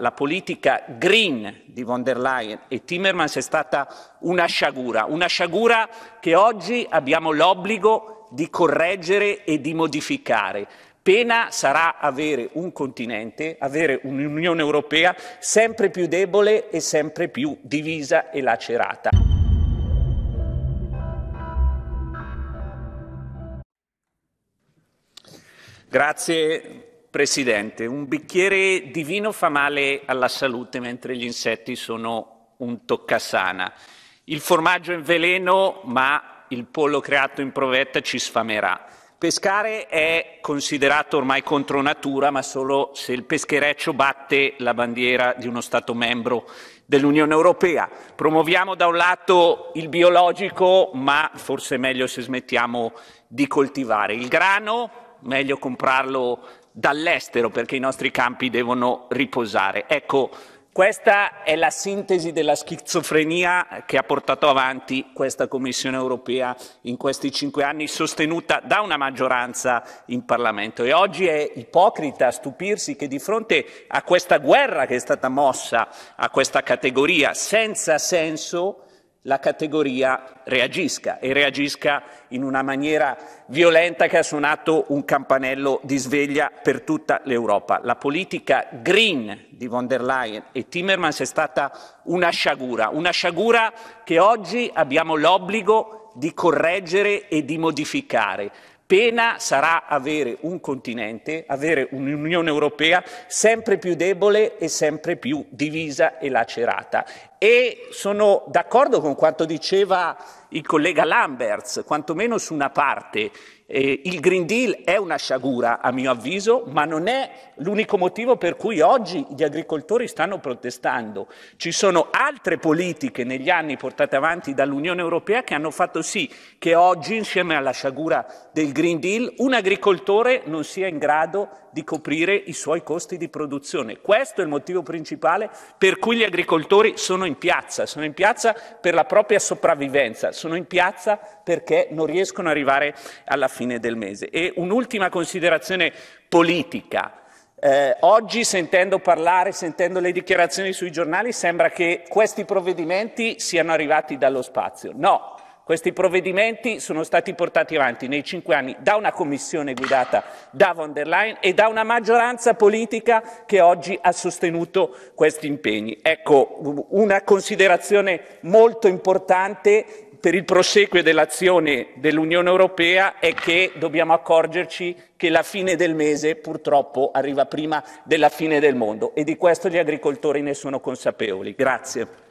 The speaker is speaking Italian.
La politica green di von der Leyen e Timmermans è stata una sciagura, una sciagura che oggi abbiamo l'obbligo di correggere e di modificare. Pena sarà avere un continente, avere un'Unione Europea sempre più debole e sempre più divisa e lacerata. Grazie Presidente, un bicchiere di vino fa male alla salute, mentre gli insetti sono un toccasana. Il formaggio è veleno, ma il pollo creato in provetta ci sfamerà. Pescare è considerato ormai contro natura, ma solo se il peschereccio batte la bandiera di uno Stato membro dell'Unione Europea. Promuoviamo da un lato il biologico, ma forse è meglio se smettiamo di coltivare. Il grano, meglio comprarlo dall'estero perché i nostri campi devono riposare. Ecco, questa è la sintesi della schizofrenia che ha portato avanti questa Commissione europea in questi cinque anni, sostenuta da una maggioranza in Parlamento. E oggi è ipocrita stupirsi che di fronte a questa guerra che è stata mossa a questa categoria senza senso, la categoria reagisca e reagisca in una maniera violenta che ha suonato un campanello di sveglia per tutta l'Europa. La politica green di von der Leyen e Timmermans è stata una sciagura, una sciagura che oggi abbiamo l'obbligo di correggere e di modificare. Pena sarà avere un continente, avere un'Unione Europea sempre più debole e sempre più divisa e lacerata. E sono d'accordo con quanto diceva il collega Lamberts, quantomeno su una parte eh, il Green Deal è una sciagura, a mio avviso, ma non è l'unico motivo per cui oggi gli agricoltori stanno protestando. Ci sono altre politiche negli anni portate avanti dall'Unione Europea che hanno fatto sì che oggi, insieme alla sciagura del Green Deal, un agricoltore non sia in grado di coprire i suoi costi di produzione. Questo è il motivo principale per cui gli agricoltori sono in piazza, sono in piazza per la propria sopravvivenza, sono in piazza perché non riescono ad arrivare alla fine fine del mese. E un'ultima considerazione politica. Eh, oggi sentendo parlare, sentendo le dichiarazioni sui giornali, sembra che questi provvedimenti siano arrivati dallo spazio. No, questi provvedimenti sono stati portati avanti nei cinque anni da una commissione guidata da von der Leyen e da una maggioranza politica che oggi ha sostenuto questi impegni. Ecco, una considerazione molto importante per il proseguo dell'azione dell'Unione Europea è che dobbiamo accorgerci che la fine del mese purtroppo arriva prima della fine del mondo e di questo gli agricoltori ne sono consapevoli. Grazie.